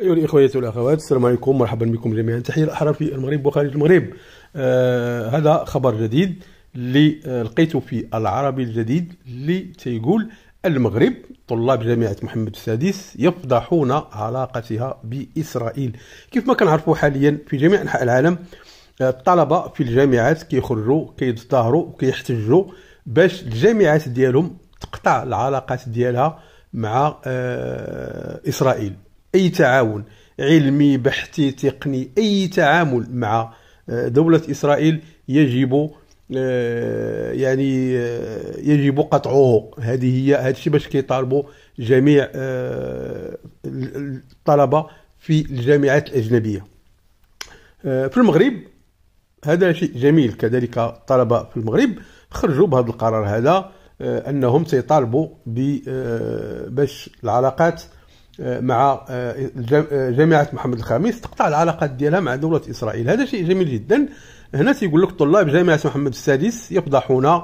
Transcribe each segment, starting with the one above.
أيها الإخوة والأخوات السلام عليكم مرحبا بكم جميعا تحية الأحرار في المغرب وخارج المغرب آه هذا خبر جديد اللي آه، لقيته في العربي الجديد اللي تيقول المغرب طلاب جامعة محمد السادس يفضحون علاقتها بإسرائيل كيف ما كنعرفوا حاليا في جميع أنحاء العالم آه، الطلبة في الجامعات كيخرجوا كيتظاهروا كيحتجوا باش الجامعات ديالهم تقطع العلاقات ديالها مع آه، إسرائيل أي تعاون علمي بحثي تقني أي تعامل مع آه، دولة إسرائيل يجب آه، يعني آه، يجب قطعه هذه هي هذا الشيء باش كيطالبوا جميع الطلبه في الجامعات الاجنبيه في المغرب هذا شيء جميل كذلك الطلبه في المغرب خرجوا بهذا القرار هذا انهم سيطالبوا باش العلاقات مع آه، آه، جامعه محمد الخامس تقطع العلاقات ديالها مع دوله اسرائيل هذا شيء جميل جدا هنا تيقول لك طلاب جامعه محمد السادس يفضحون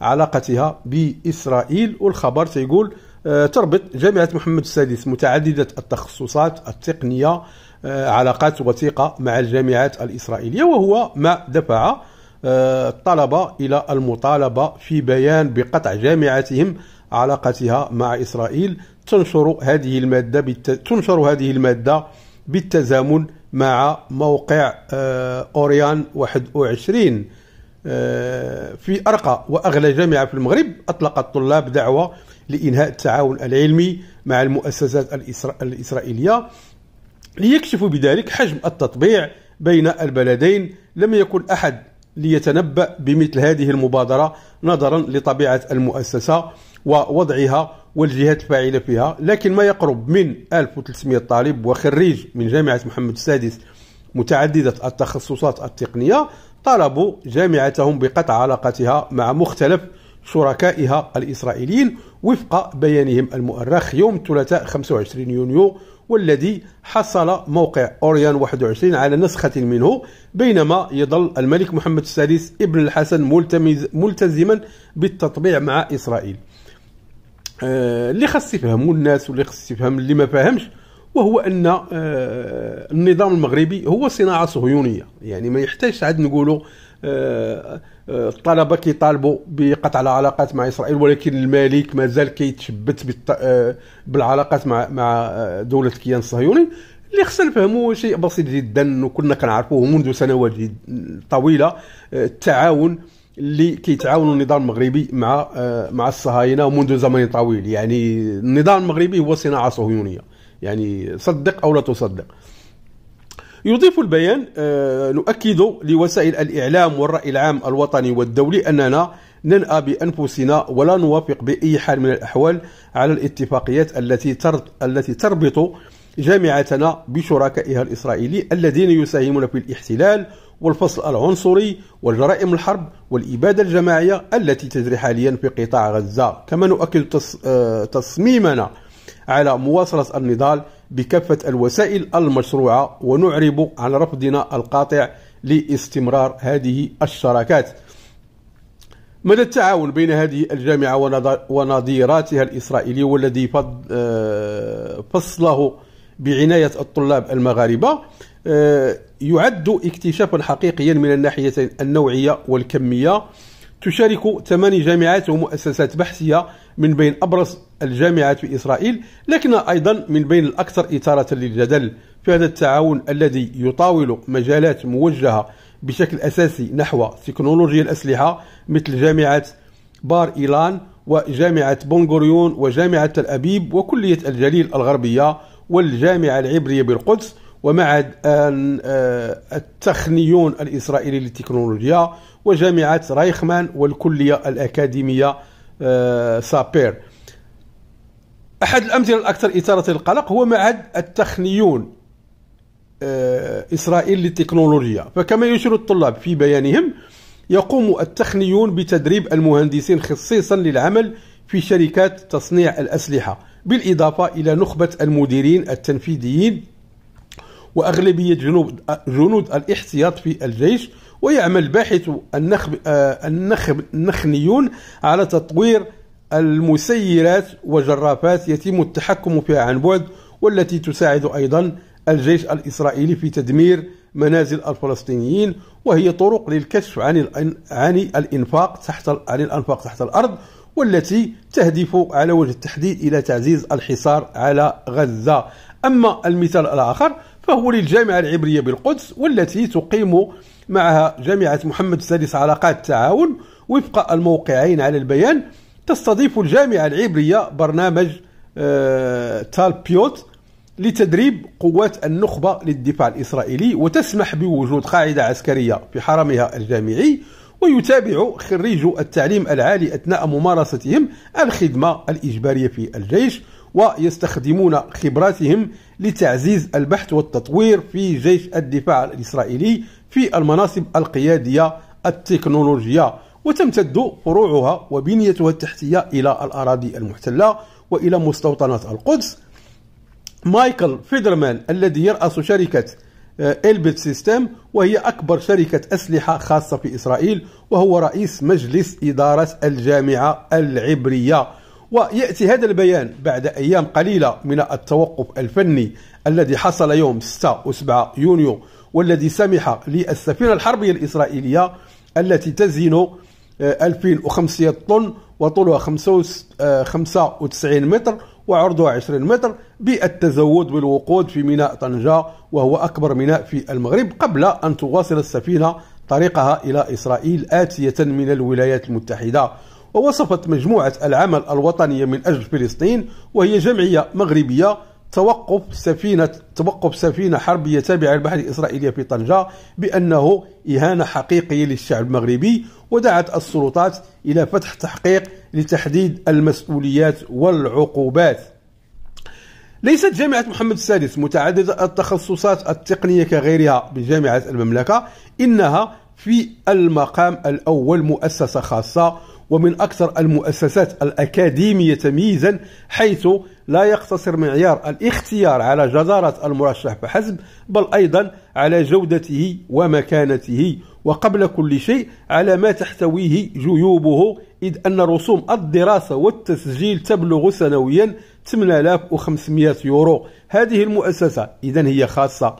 علاقتها باسرائيل والخبر تيقول آه، تربط جامعه محمد السادس متعدده التخصصات التقنيه علاقات وثيقه مع الجامعات الاسرائيليه وهو ما دفع الطلبه الى المطالبه في بيان بقطع جامعتهم علاقتها مع إسرائيل تنشر هذه المادة بالت... تنشر هذه المادة بالتزامن مع موقع آه، أوريان 21 آه، في أرقى وأغلى جامعة في المغرب أطلق الطلاب دعوة لإنهاء التعاون العلمي مع المؤسسات الإسرا... الإسرائيلية ليكشفوا بذلك حجم التطبيع بين البلدين لم يكن أحد ليتنبأ بمثل هذه المبادرة نظرا لطبيعة المؤسسة ووضعها والجهات الفاعلة فيها لكن ما يقرب من 1300 طالب وخريج من جامعة محمد السادس متعددة التخصصات التقنية طالبوا جامعتهم بقطع علاقتها مع مختلف شركائها الإسرائيليين وفق بيانهم المؤرخ يوم الثلاثاء 25 يونيو والذي حصل موقع أوريان 21 على نسخة منه بينما يظل الملك محمد السادس ابن الحسن ملتزما بالتطبيع مع إسرائيل آه، اللي خاص يفهموا الناس واللي خاص يفهم اللي ما فاهمش وهو ان آه، النظام المغربي هو صناعه صهيونيه يعني ما يحتاجش عاد نقولوا آه، الطلبه كيطالبوا بقطع العلاقات مع اسرائيل ولكن الملك مازال كيتشبت بالعلاقات مع مع دوله الكيان الصهيوني اللي خصنا نفهموا شيء بسيط جدا وكنا كنعرفوه منذ سنوات طويله التعاون اللي كيتعاونوا النظام المغربي مع آه، مع الصهاينه منذ زمن طويل يعني النظام المغربي هو صناعه صهيونيه يعني صدق او لا تصدق يضيف البيان آه، نؤكد لوسائل الإعلام والرأي العام الوطني والدولي أننا ننأى بأنفسنا ولا نوافق بأي حال من الأحوال على الاتفاقيات التي التي تربط جامعتنا بشركائها الإسرائيلي الذين يساهمون في الاحتلال والفصل العنصري والجرائم الحرب والإبادة الجماعية التي تجري حاليا في قطاع غزة كما نؤكد آه، تصميمنا على مواصلة النضال بكافة الوسائل المشروعة ونعرب عن رفضنا القاطع لاستمرار هذه الشراكات مدى التعاون بين هذه الجامعة ونظيراتها الإسرائيلية والذي آه، فصله بعناية الطلاب المغاربة آه، يعد اكتشافا حقيقيا من الناحيتين النوعية والكمية تشارك ثماني جامعات ومؤسسات بحثية من بين أبرز الجامعات في إسرائيل لكن أيضا من بين الأكثر إثارة للجدل في هذا التعاون الذي يطاول مجالات موجهة بشكل أساسي نحو تكنولوجيا الأسلحة مثل جامعة بار إيلان وجامعة بونغوريون وجامعة تل أبيب وكلية الجليل الغربية والجامعة العبرية بالقدس ومعهد آه، التخنيون الإسرائيلي للتكنولوجيا وجامعة رايخمان والكلية الأكاديمية آه، سابير أحد الأمثلة الأكثر إثارة للقلق هو معهد التخنيون آه، إسرائيل للتكنولوجيا فكما يشير الطلاب في بيانهم يقوم التخنيون بتدريب المهندسين خصيصا للعمل في شركات تصنيع الأسلحة بالإضافة إلى نخبة المديرين التنفيذيين وأغلبية جنود, جنود الاحتياط في الجيش ويعمل باحث النخب آه، النخب النخنيون على تطوير المسيرات وجرافات يتم التحكم فيها عن بعد والتي تساعد أيضا الجيش الإسرائيلي في تدمير منازل الفلسطينيين وهي طرق للكشف عن عن الانفاق تحت عن الانفاق تحت الارض والتي تهدف على وجه التحديد الى تعزيز الحصار على غزه. اما المثال الاخر فهو للجامعة العبرية بالقدس والتي تقيم معها جامعة محمد السادس علاقات تعاون وفق الموقعين على البيان تستضيف الجامعة العبرية برنامج آه، تالبيوت لتدريب قوات النخبة للدفاع الإسرائيلي وتسمح بوجود قاعدة عسكرية في حرمها الجامعي ويتابع خريجو التعليم العالي أثناء ممارستهم الخدمة الإجبارية في الجيش ويستخدمون خبراتهم لتعزيز البحث والتطوير في جيش الدفاع الإسرائيلي في المناصب القيادية التكنولوجية وتمتد فروعها وبنيتها التحتية إلى الأراضي المحتلة وإلى مستوطنات القدس مايكل فيدرمان الذي يرأس شركة آه، إلبت سيستم وهي أكبر شركة أسلحة خاصة في إسرائيل وهو رئيس مجلس إدارة الجامعة العبرية ويأتي هذا البيان بعد أيام قليلة من التوقف الفني الذي حصل يوم 6 و 7 يونيو والذي سمح للسفينة الحربية الإسرائيلية التي تزن 2500 آه، طن وطولها 95 آه، متر وعرضها 20 متر بالتزود بالوقود في ميناء طنجة وهو أكبر ميناء في المغرب قبل أن تواصل السفينة طريقها إلى إسرائيل آتية من الولايات المتحدة ووصفت مجموعة العمل الوطنية من أجل فلسطين وهي جمعية مغربية توقف سفينة توقف سفينة حربية تابعة للبحر الإسرائيلية في طنجة بأنه إهانة حقيقية للشعب المغربي ودعت السلطات إلى فتح تحقيق لتحديد المسؤوليات والعقوبات ليست جامعة محمد السادس متعددة التخصصات التقنية كغيرها بجامعة المملكة إنها في المقام الأول مؤسسة خاصة ومن أكثر المؤسسات الأكاديمية تمييزا حيث لا يقتصر معيار الاختيار على جدارة المرشح فحسب بل أيضا على جودته ومكانته وقبل كل شيء على ما تحتويه جيوبه إذ أن رسوم الدراسة والتسجيل تبلغ سنويا 8500 يورو هذه المؤسسة إذا هي خاصة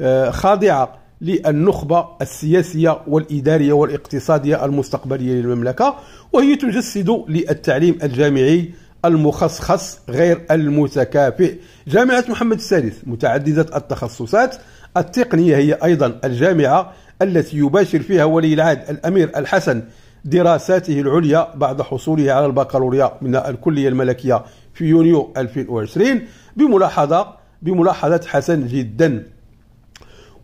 آه، خاضعة للنخبة السياسية والإدارية والاقتصادية المستقبلية للمملكة وهي تجسد للتعليم الجامعي المخصخص غير المتكافئ جامعة محمد السادس متعددة التخصصات التقنية هي أيضا الجامعة التي يباشر فيها ولي العهد الأمير الحسن دراساته العليا بعد حصوله على البكالوريا من الكلية الملكية في يونيو 2020 بملاحظة بملاحظة حسن جدا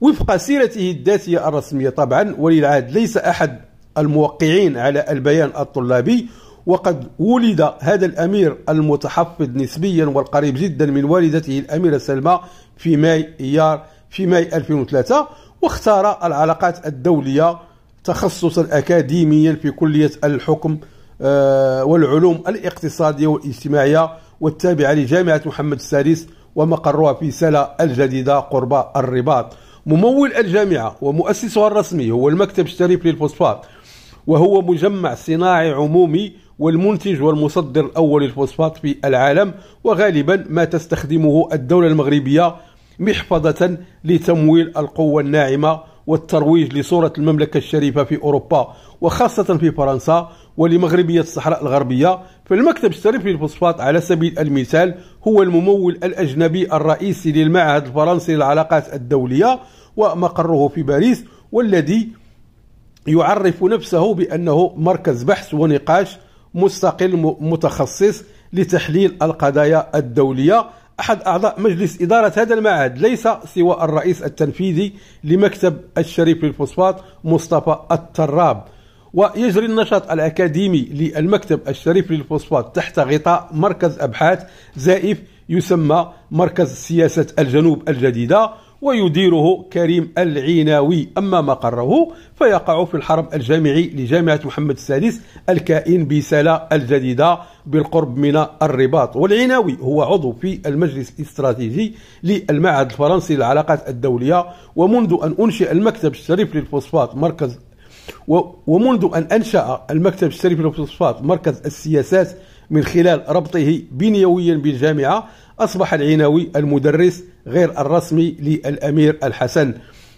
وفق سيرته الذاتية الرسمية طبعا ولي العهد ليس أحد الموقعين على البيان الطلابي وقد ولد هذا الأمير المتحفظ نسبيا والقريب جدا من والدته الأميرة سلمى في ماي إيار في ماي 2003 واختار العلاقات الدولية تخصصا أكاديميا في كلية الحكم آه، والعلوم الاقتصادية والاجتماعية والتابعة لجامعة محمد السادس ومقرها في سلا الجديدة قرب الرباط ممول الجامعة ومؤسسها الرسمي هو المكتب الشريف للفوسفات وهو مجمع صناعي عمومي والمنتج والمصدر الأول للفوسفات في العالم وغالبا ما تستخدمه الدولة المغربية محفظة لتمويل القوة الناعمة والترويج لصورة المملكة الشريفة في أوروبا وخاصة في فرنسا ولمغربية الصحراء الغربية فالمكتب الشريف للفوسفات على سبيل المثال هو الممول الأجنبي الرئيسي للمعهد الفرنسي للعلاقات الدولية ومقره في باريس والذي يعرف نفسه بأنه مركز بحث ونقاش مستقل متخصص لتحليل القضايا الدولية أحد أعضاء مجلس إدارة هذا المعهد ليس سوى الرئيس التنفيذي لمكتب الشريف للفوسفات مصطفى التراب ويجري النشاط الأكاديمي للمكتب الشريف للفوسفات تحت غطاء مركز أبحاث زائف يسمى مركز سياسة الجنوب الجديدة ويديره كريم العيناوي أما مقره فيقع في الحرم الجامعي لجامعة محمد السادس الكائن بسلا الجديدة بالقرب من الرباط والعيناوي هو عضو في المجلس الاستراتيجي للمعهد الفرنسي للعلاقات الدولية ومنذ أن أنشئ المكتب الشريف للفوسفات مركز ومنذ أن أنشأ المكتب الشريف للوصفات مركز السياسات من خلال ربطه بنيويا بالجامعة أصبح العناوي المدرس غير الرسمي للأمير الحسن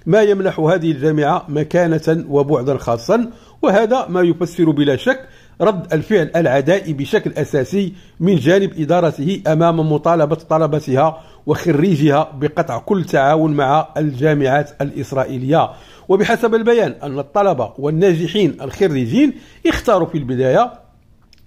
ما يمنح هذه الجامعة مكانة وبعدا خاصا وهذا ما يفسر بلا شك رد الفعل العدائي بشكل أساسي من جانب إدارته أمام مطالبة طلبتها وخريجها بقطع كل تعاون مع الجامعات الإسرائيلية وبحسب البيان أن الطلبة والناجحين الخريجين اختاروا في البداية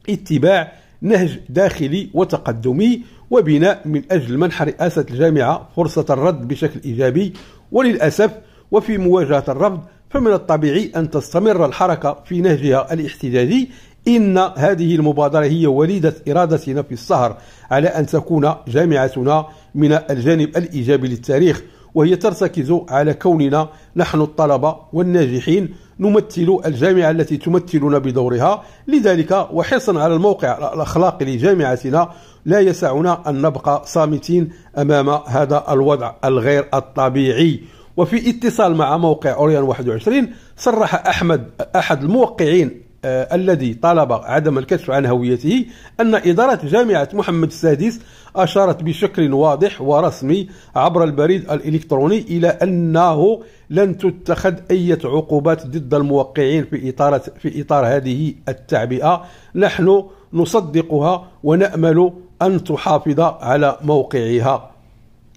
اتباع نهج داخلي وتقدمي وبناء من أجل منح رئاسة الجامعة فرصة الرد بشكل إيجابي وللأسف وفي مواجهة الرفض فمن الطبيعي أن تستمر الحركة في نهجها الاحتجاجي إن هذه المبادرة هي وليدة إرادتنا في السهر على أن تكون جامعتنا من الجانب الإيجابي للتاريخ وهي ترتكز على كوننا نحن الطلبة والناجحين نمثل الجامعة التي تمثلنا بدورها لذلك وحرصا على الموقع الأخلاقي لجامعتنا لا يسعنا أن نبقى صامتين أمام هذا الوضع الغير الطبيعي وفي اتصال مع موقع أوريان 21 صرح أحمد أحد الموقعين آه، الذي طلب عدم الكشف عن هويته أن إدارة جامعة محمد السادس أشارت بشكل واضح ورسمي عبر البريد الإلكتروني إلى أنه لن تتخذ أي عقوبات ضد الموقعين في إطار في إطار هذه التعبئة نحن نصدقها ونأمل أن تحافظ على موقعها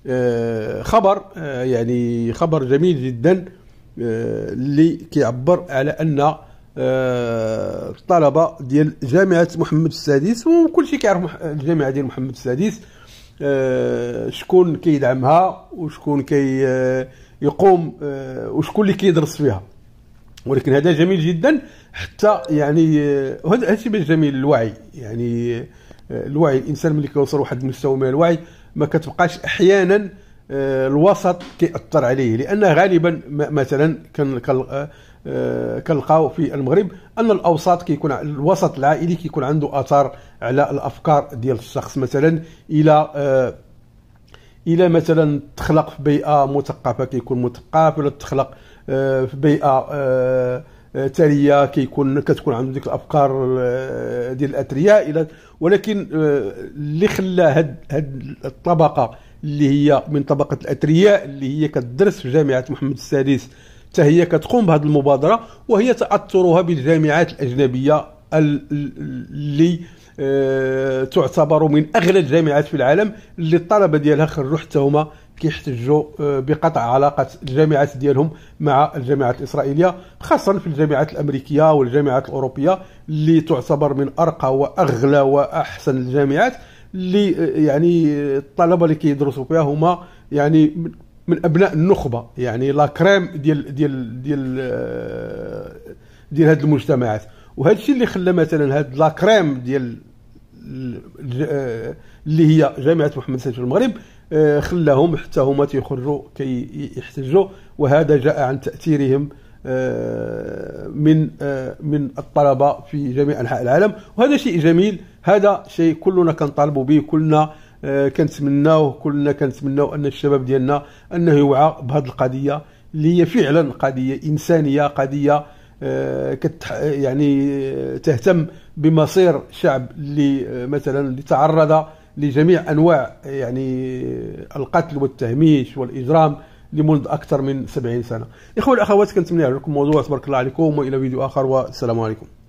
آه، خبر آه، يعني خبر جميل جدا اللي كيعبر على أن الطلبه آه، ديال جامعه محمد السادس وكلشي كيعرف الجامعه ديال محمد السادس آه، شكون كيدعمها وشكون كي آه، يقوم وشكون اللي كيدرس فيها ولكن هذا جميل جدا حتى يعني هذا الشيء باش جميل الوعي يعني الوعي الانسان ملي كيوصل لواحد المستوى من الوعي ما كتبقاش احيانا الوسط كيأثر عليه لان غالبا مثلا كان آه، كنلقاو في المغرب ان الاوساط كيكون الوسط العائلي كيكون عنده اثار على الافكار ديال الشخص مثلا الى آه، الى مثلا تخلق في بيئه مثقفه كيكون مثقف ولا تخلق آه، في بيئه ثريه كيكون كتكون عنده ديك الافكار ديال الاثرياء الى ولكن اللي خلى هاد هاد الطبقه اللي هي من طبقه الاثرياء اللي هي كتدرس في جامعه محمد السادس حتى هي كتقوم بهذه المبادره وهي تاثرها بالجامعات الاجنبيه اللي آه، تعتبر من اغلى الجامعات في العالم اللي الطلبه ديالها خرجوا حتى هما كيحتجوا آه، بقطع علاقه الجامعات ديالهم مع الجامعات الاسرائيليه خاصه في الجامعات الامريكيه والجامعات الاوروبيه اللي تعتبر من ارقى واغلى واحسن الجامعات اللي آه، يعني الطلبه اللي كيدرسوا فيها هما يعني من ابناء النخبه يعني لا كريم ديال ديال ديال آه، ديال هاد المجتمعات وهذا الشيء اللي خلى مثلا هاد لا كريم ديال آه، اللي هي جامعه محمد السادس المغرب آه، خلاهم حتى هما تيخرجوا كي يحتجوا وهذا جاء عن تاثيرهم من من الطلبه في جميع انحاء العالم وهذا شيء جميل هذا شيء كلنا كنطالبوا به كلنا آه، كنتمناو كلنا كنتمناو ان الشباب ديالنا انه يوعى بهذه القضيه اللي هي فعلا قضيه انسانيه قضيه آه، كتح يعني آه، تهتم بمصير الشعب اللي مثلا اللي تعرض لجميع انواع يعني القتل والتهميش والاجرام لمنذ اكثر من 70 سنه. اخوه والاخوات كنتمنى لكم موضوع تبارك الله عليكم والى فيديو اخر والسلام عليكم.